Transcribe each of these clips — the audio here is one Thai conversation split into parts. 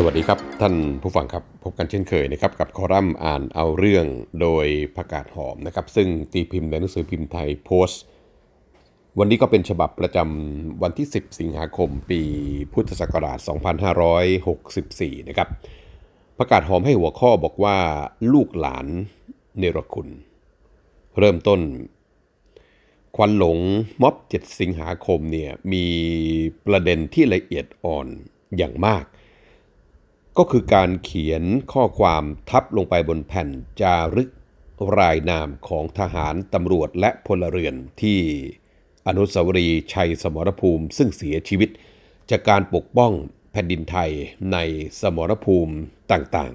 สวัสดีครับท่านผู้ฟังครับ พบกันเช่นเคยนะครับกับคอลัมน์อ่านเอาเรื่องโดยประกาศหอมนะครับซึ่งตีพิมพ์ในหนังสือพิมพ์ไทยโพสต์ วันนี้ก็เป็นฉบับประจำวันที่ 10 สิงหาคมปีพุทธศักราช2564นะครับประกาศหอมให้หัวข้อบอกว่าลูกหลานเนรคุณ เริ่มต้นควันหลงม็อบ 7 สิงหาคมเนี่ยมีประเด็นที่ละเอียดอ่อนอย่างมากก็คือการเขียนข้อความทับลงไปบนแผ่นจารึกรายนามของทหารตำรวจและพลเรือนที่อนุสาวรีย์ชัยสมรภูมิซึ่งเสียชีวิตจากการปกป้องแผ่นดินไทยในสมรภูมิต่าง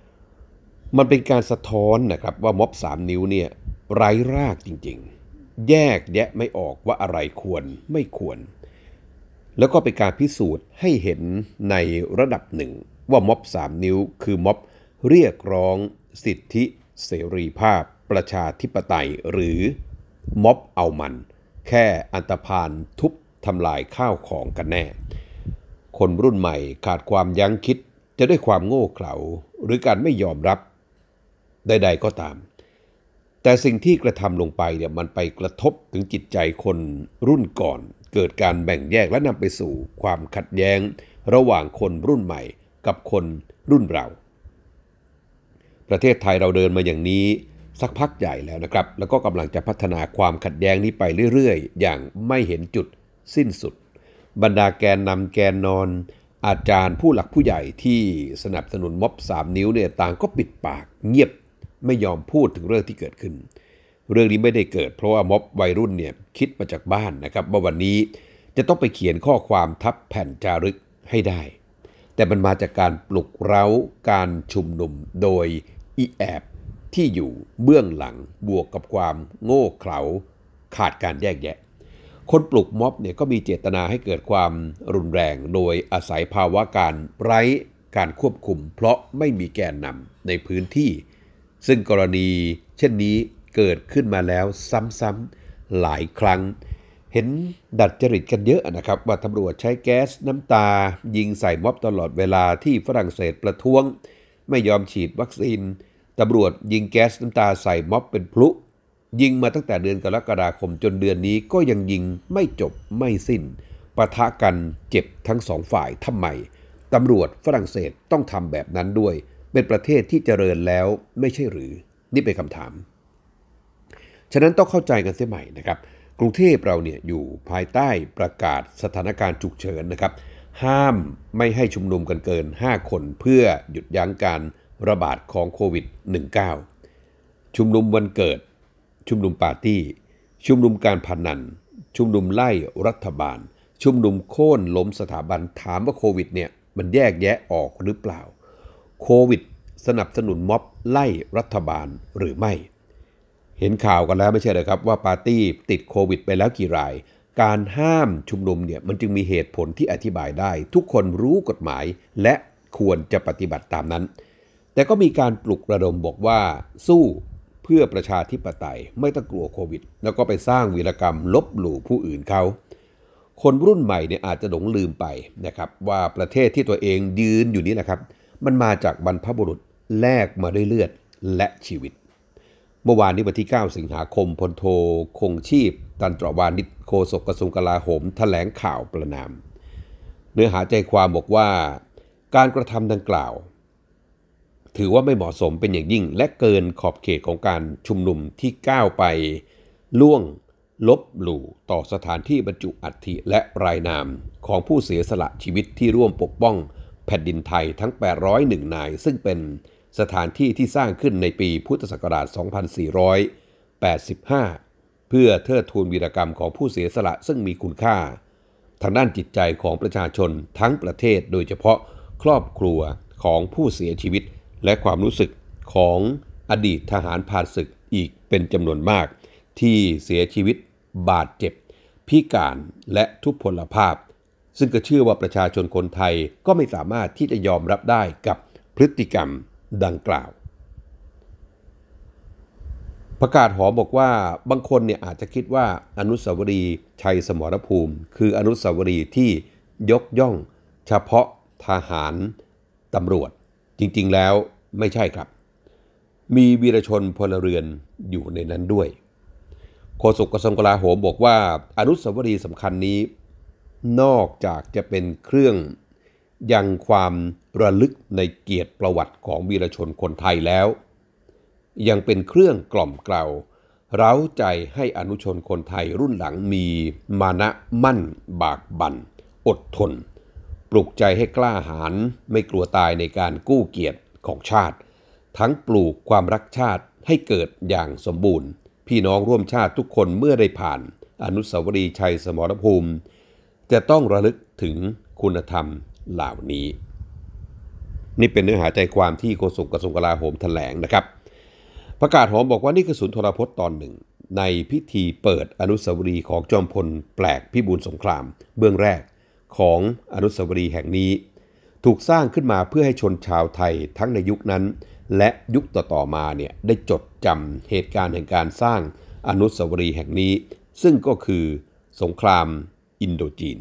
ๆ มันเป็นการสะท้อนนะครับว่าม็อบสามนิ้วเนี่ยไร้รากจริงๆ แยกแยะไม่ออกว่าอะไรควรไม่ควรแล้วก็เป็นการพิสูจน์ให้เห็นในระดับหนึ่ง ว่าม็อบ3 นิ้วคือม็อบเรียกร้อง สิทธิ เสรีภาพ ประชาธิปไตยหรือม็อบเอามัน แค่อันตพานทุบทำลายข้าวของกันแน่ คนรุ่นใหม่ขาดความยั้งคิดจะด้วยความโง่เขลาหรือการไม่ยอมรับใด ๆ ก็ตาม แต่สิ่งที่กระทำลงไปเนี่ยมันไปกระทบถึงจิตใจคนรุ่นก่อนเกิดการแบ่งแยกและนำไปสู่ความขัดแย้งระหว่างคนรุ่นใหม่กับคนรุ่นเรา ประเทศไทยเราเดินมาอย่างนี้สักพักใหญ่แล้วนะครับ แล้วก็กำลังจะพัฒนาความขัดแย้งนี้ไปเรื่อย ๆ อย่างไม่เห็นจุดสิ้นสุด บรรดาแกนนำแกนนอน อาจารย์ผู้หลักผู้ใหญ่ที่สนับสนุนม็อบสามนิ้วเนี่ยต่างก็ปิดปากเงียบ ไม่ยอมพูดถึงเรื่องที่เกิดขึ้นเรื่องนี้ไม่ได้เกิด เพราะว่าม็อบวัยรุ่นเนี่ย คิดมาจากบ้านนะครับ ว่าวันนี้จะต้องไปเขียนข้อความทับแผ่นจารึกให้ได้ แต่มันมาจากการปลุกเร้าการชุมนุมโดยอีแอบที่อยู่เบื้องหลังบวกกับความโง่เขลาขาดการแยกแยะ คนปลุกม็อบเนี่ยก็มีเจตนาให้เกิดความรุนแรงโดยอาศัยภาวะการไร้ การควบคุม เพราะไม่มีแกนนำในพื้นที่ ซึ่งกรณีเช่นนี้เกิดขึ้นมาแล้วซ้ำ ๆ หลายครั้ง เห็นดัดจริตกันเยอะนะครับ ว่าตำรวจใช้แก๊สน้ำตา ยิงใส่ม็อบตลอดเวลาที่ฝรั่งเศสประท้วง ไม่ยอมฉีดวัคซีน ตำรวจยิงแก๊สน้ำตาใส่ม็อบเป็นพลุ ยิงมาตั้งแต่เดือนกรกฎาคมจนเดือนนี้ก็ยังยิงไม่จบไม่สิ้นปะทะกันเจ็บทั้งสองฝ่าย ทำไม ตำรวจฝรั่งเศสต้องทำแบบนั้นด้วย เป็นประเทศที่เจริญแล้วไม่ใช่หรือ นี่เป็นคำถามฉะนั้นต้องเข้าใจกันเสียใหม่นะครับ กรุงเทพเราเนี่ยอยู่ภายใต้ประกาศสถานการณ์ฉุกเฉินนะครับ ห้ามไม่ให้ชุมนุมกันเกิน 5 คนเพื่อหยุดยั้งการระบาดของโควิด -19 ชุมนุมวันเกิด ชุมนุมปาร์ตี้ชุมนุมการพนันชุมนุมไล่รัฐบาล ชุมนุมโค่นล้มสถาบันถามว่าโควิดเนี่ยมันแยกแยะออกหรือเปล่า โควิด สนับสนุนม็อบไล่รัฐบาลหรือไม่เห็นข่าวกันแล้วไม่ใช่เหรอครับ ว่าปาร์ตี้ติดโควิดไปแล้วกี่ราย การห้ามชุมนุมเนี่ยมันจึงมีเหตุผลที่อธิบายได้ ทุกคนรู้กฎหมายและควรจะปฏิบัติตามนั้น แต่ก็มีการปลุกระดมบอกว่าสู้เพื่อประชาธิปไตยไม่ต้องกลัวโควิด แล้วก็ไปสร้างวีรกรรมลบหลู่ผู้อื่นเขา คนรุ่นใหม่เนี่ยอาจจะหลงลืมไปนะครับว่าประเทศที่ตัวเองยืนอยู่นี้นะครับ มันมาจากบรรพบุรุษแลกมาด้วยเลือดและชีวิตเมื่อวานนี้วันที่ 9 สิงหาคม พลโทคงชีพ ตันตรวานิชโฆษกกระทรวงกลาโหมถแถลงข่าวประนาม เนื้อหาใจความบอกว่า การกระทำดังกล่าว ถือว่าไม่เหมาะสมเป็นอย่างยิ่งและเกินขอบเขตของการชุมนุมที่ก้าวไป ล่วง ลบหลู่ต่อสถานที่บรรจุอัฐิและรายนาม ของผู้เสียสละชีวิตที่ร่วมปกป้องแผ่นดินไทยทั้ง 801 นายซึ่งเป็นสถานที่ที่สร้างขึ้นในปีพุทธศักราช 2485 เพื่อเทิดทูนวีรกรรมของผู้เสียสละซึ่งมีคุณค่า ทางด้านจิตใจของประชาชนทั้งประเทศโดยเฉพาะครอบครัวของผู้เสียชีวิตและความรู้สึกของอดีตทหารผ่านศึกอีกเป็นจำนวนมากที่เสียชีวิตบาดเจ็บพิการและทุพพลภาพ ซึ่งก็เชื่อว่าประชาชนคนไทยก็ไม่สามารถที่จะยอมรับได้กับพฤติกรรมดังกล่าว ประกาศหอบอกว่า บางคนเนี่ยอาจจะคิดว่าอนุสาวรีย์ชัยสมรภูมิ คืออนุสาวรีย์ที่ยกย่อง เฉพาะทหารตำรวจ จริงๆ แล้วไม่ใช่ครับ มีวีรชนพลเรือนอยู่ในนั้นด้วยโฆษกกระทรวงกลาโหมบอกว่าอนุสาวรีย์สำคัญนี้ นอกจากจะเป็นเครื่อง ยังความระลึกในเกียรติประวัติของวีรชนคนไทยแล้ว ยังเป็นเครื่องกล่อมเกลาเร้าใจให้อนุชนคนไทยรุ่นหลังมีมานะมั่น บากบัน่น อดทน ปลุกใจให้กล้าหาญไม่กลัวตายในการกู้เกียรติของชาติ ทั้งปลูกความรักชาติให้เกิดอย่างสมบูรณ์ พี่น้องร่วมชาติทุกคนเมื่อได้ผ่านอนุสาวรีย์ชัยสมรภูมิ จะต้องระลึกถึงคุณธรรมเหล่านี้นี่เป็นเนื้อหาใจความที่โฆษกกระทรวงกลาโหมแถลงนะครับ ประกาศหอมบอกว่านี่คือศูนย์ทรพจน์ตอนหนึ่ง ในพิธีเปิดอนุสาวรีย์ของจอมพลแปลกพิบูลสงครามเบื้องแรกของอนุสาวรีย์แห่งนี้ ถูกสร้างขึ้นมาเพื่อให้ชนชาวไทยทั้งในยุคนั้น และยุคต่อๆมาเนี่ยได้จดจำเหตุการณ์แห่งการสร้างอนุสาวรีย์แห่งนี้ ซึ่งก็คือสงครามอินโดจีน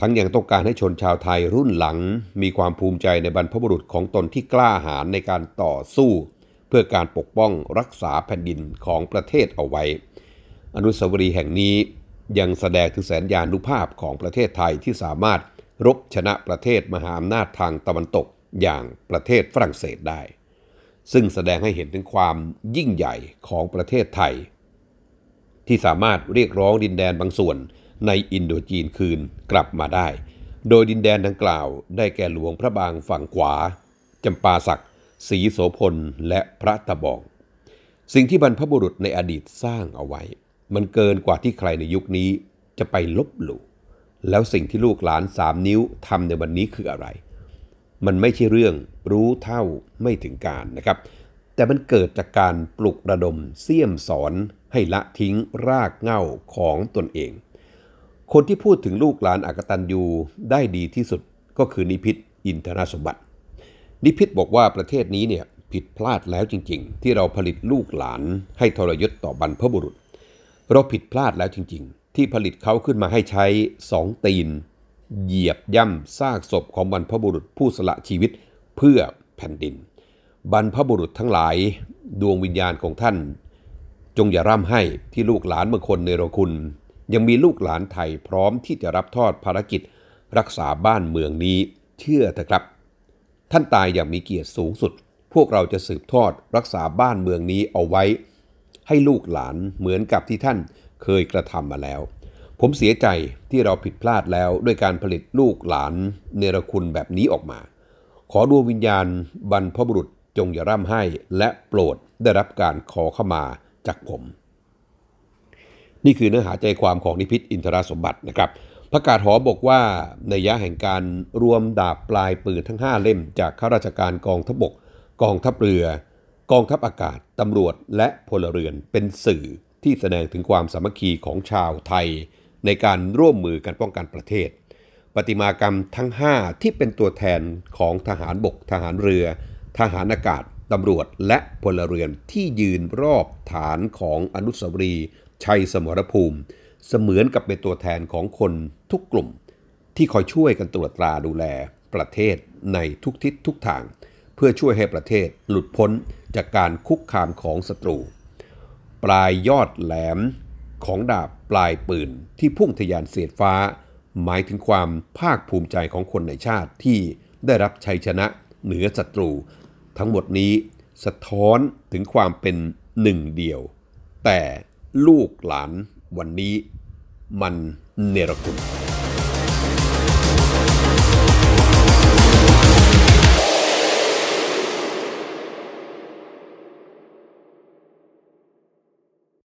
ทั้งยังต้องการให้ชนชาวไทยรุ่นหลังมีความภูมิใจในบรรพบุรุษของตนที่กล้าหาญในการต่อสู้ เพื่อการปกป้องรักษาแผ่นดินของประเทศเอาไว้ อนุสาวรีย์แห่งนี้ยังแสดงถึงแสนยานุภาพของประเทศไทยที่สามารถรบชนะประเทศมหาอำนาจทางตะวันตกอย่างประเทศฝรั่งเศสได้ ซึ่งแสดงให้เห็นถึงความยิ่งใหญ่ของประเทศไทย ที่สามารถเรียกร้องดินแดนบางส่วนในอินโดจีนคืนกลับมาได้ โดยดินแดนดังกล่าวได้แก่หลวงพระบางฝั่งขวา จำปาสักศรีโสพล และพระตะบอง สิ่งที่บรรพบุรุษในอดีตสร้างเอาไว้ มันเกินกว่าที่ใครในยุคนี้จะไปลบหลู่ แล้วสิ่งที่ลูกหลานสามนิ้วทำในวันนี้คืออะไร มันไม่ใช่เรื่องรู้เท่าไม่ถึงการนะครับ แต่มันเกิดจากการปลุกระดมเสี่ยมสอนให้ละทิ้งรากเหง้าของตนเองคนที่พูดถึงลูกหลานอากตันยูได้ดีที่สุดก็คือนิพิษอินทรสมบัติ นิพิษบอกว่าประเทศนี้เนี่ยผิดพลาดแล้วจริงๆ ที่เราผลิตลูกหลาน ให้ทรยศต่อบรรพบุรุษเราผิดพลาดแล้วจริงๆ ที่ผลิตเขาขึ้นมาให้ใช้สองตีน เหยียบย่ำซากศพของบรรพบุรุษผู้สละชีวิตเพื่อแผ่นดิน บรรพบุรุษทั้งหลายดวงวิญญาณของท่าน จงอย่าร่ำให้ที่ลูกหลานบางคนในรคุณยังมีลูกหลานไทยพร้อมที่จะรับทอดภารกิจ รักษาบ้านเมืองนี้เชื่อเถอะครับ ท่านตายอย่างมีเกียรติสูงสุด พวกเราจะสืบทอดรักษาบ้านเมืองนี้เอาไว้ ให้ลูกหลานเหมือนกับที่ท่านเคยกระทำมาแล้ว ผมเสียใจที่เราผิดพลาดแล้วด้วยการผลิตลูกหลานเนรคุณแบบนี้ออกมา ขอดวงวิญญาณบรรพบุรุษจงอย่าร่ำไห้และโปรดได้รับการขอขมาจากผมนี่คือเนื้อหาใจความของนิพิษอินทรสมบัตินะครับ ประกาศหอบอกว่าในยะแห่งการรวมดาบปลายปืนทั้ง 5เล่มจากข้าราชการกองทัพบก กองทัพเรือ กองทัพอากาศ ตำรวจ และพลเรือนเป็นสื่อที่แสดงถึงความสามัคคีของชาวไทย ในการร่วมมือกันป้องกันประเทศ ปฏิมากรรมทั้ง 5 ที่เป็นตัวแทนของทหารบก ทหารเรือ ทหารอากาศ ตำรวจ และพลเรือนที่ยืนรอบฐานของอนุสาวรีย์ชัยสมรภูมิเสมือนกับเป็นตัวแทนของคนทุกกลุ่ม ที่คอยช่วยกันตรวจตราดูแลประเทศในทุกทิศทุกทาง เพื่อช่วยให้ประเทศหลุดพ้นจากการคุกคามของศัตรู ปลายยอดแหลมของดาบปลายปืนที่พุ่งทยานเสียดฟ้า หมายถึงความภาคภูมิใจของคนในชาติที่ได้รับชัยชนะเหนือศัตรู ทั้งหมดนี้สะท้อนถึงความเป็นหนึ่งเดียว แต่ลูกหลานวันนี้มันเนรคุณ